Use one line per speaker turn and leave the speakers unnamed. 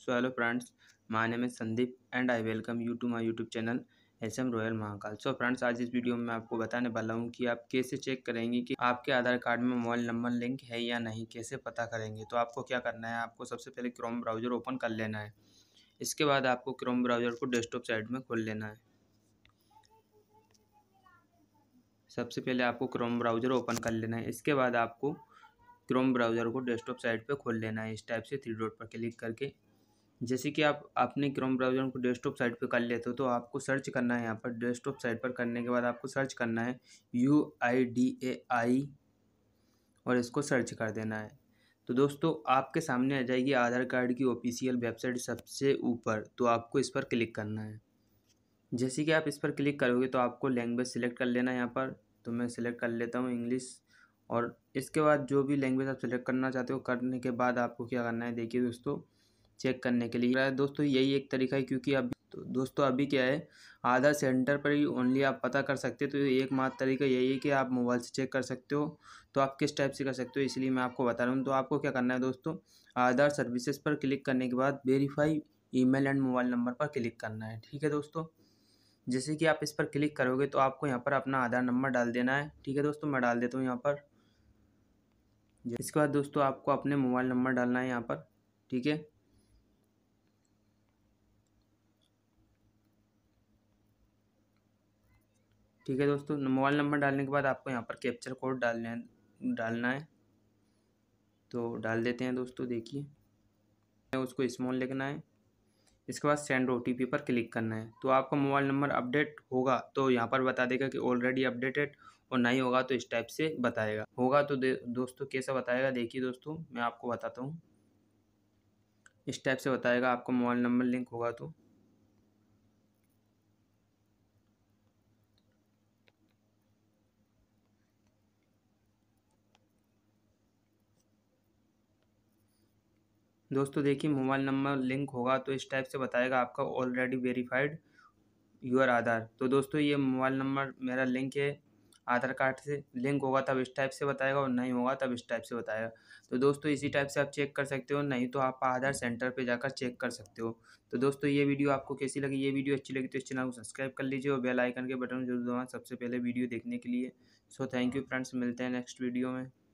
so hello friends my name is Sandeep and I welcome you to my YouTube channel S M royal Mahakal so friends आज इस video में आपको बताने वाला हूँ कि आप कैसे चेक करेंगे कि आपके आधार कार्ड में मोबाइल नंबर लिंक है या नहीं कैसे पता करेंगे तो आपको क्या करना है आपको सबसे पहले क्रोम ब्राउज़र ओपन कर लेना है इसके बाद आपको क्रोम ब्राउज़र को डेस्कटॉप साइड में खोल लेना है सबसे पहले आपको क्रोम ब्राउज़र ओपन कर लेना है इसके बाद आपको क्रोम ब्राउज़र को डेस्कटॉप साइट पर खोल लेना है इस टाइप से थ्री डॉट पर क्लिक करके जैसे कि आप अपने क्रोम ब्राउज़र को डेस्कटॉप साइट पर कर लेते हो तो आपको सर्च करना है यहाँ पर डेस्कटॉप साइट पर करने के बाद आपको सर्च करना है यू आई डी ए आई और इसको सर्च कर देना है तो दोस्तों आपके सामने आ जाएगी आधार कार्ड की ऑफिशियल वेबसाइट सबसे ऊपर तो आपको इस पर क्लिक करना है जैसे कि आप इस पर क्लिक करोगे तो आपको लैंग्वेज सिलेक्ट कर लेना है यहाँ पर तो मैं सिलेक्ट कर लेता हूँ इंग्लिश और इसके बाद जो भी लैंग्वेज आप सिलेक्ट करना चाहते हो करने के बाद आपको क्या करना है देखिए दोस्तों चेक करने के लिए दोस्तों यही एक तरीका है क्योंकि अभी तो दोस्तों अभी क्या है आधार सेंटर पर ही ओनली आप पता कर सकते हो तो एक मात्र तरीका यही है कि आप मोबाइल से चेक कर सकते हो तो आप किस टाइप से कर सकते हो इसलिए मैं आपको बता रहा हूँ तो आपको क्या करना है दोस्तों आधार सर्विसेज पर क्लिक करने के बाद verify email and mobile number पर क्लिक करना है ठीक है दोस्तों जैसे कि आप इस पर क्लिक करोगे तो आपको यहाँ पर अपना आधार नंबर डाल देना है ठीक है दोस्तों मैं डाल देता हूँ यहाँ पर इसके बाद दोस्तों आपको अपने मोबाइल नंबर डालना है यहाँ पर ठीक है ठीक है दोस्तों मोबाइल नंबर डालने के बाद आपको यहाँ पर कैप्चर कोड डालने डालना है तो डाल देते हैं दोस्तों देखिए उसको स्मॉल लिखना है इसके बाद सेंड ओ पर क्लिक करना है तो आपका मोबाइल नंबर अपडेट होगा तो यहाँ पर बता देगा कि ऑलरेडी अपडेटेड और नहीं होगा तो इस टाइप से बताएगा होगा तो दोस्तों कैसा बताएगा देखिए दोस्तों मैं आपको बताता हूँ इस टाइप से बताएगा आपका मोबाइल नंबर लिंक होगा तो दोस्तों देखिए मोबाइल नंबर लिंक होगा तो इस टाइप से बताएगा आपका ऑलरेडी वेरीफाइड यूर आधार तो दोस्तों ये मोबाइल नंबर मेरा लिंक है आधार कार्ड से लिंक होगा तब इस टाइप से बताएगा और नहीं होगा तब इस टाइप से बताएगा तो दोस्तों इसी टाइप से आप चेक कर सकते हो नहीं तो आप आधार सेंटर पे जाकर चेक कर सकते हो तो दोस्तों ये वीडियो आपको कैसी लगी ये वीडियो अच्छी लगी तो इस चैनल को सब्सक्राइब कर लीजिए और बेल आइकन के बटन जरूर दबाएं सबसे पहले वीडियो देखने के लिए सो थैंक यू फ्रेंड्स मिलते हैं नेक्स्ट वीडियो में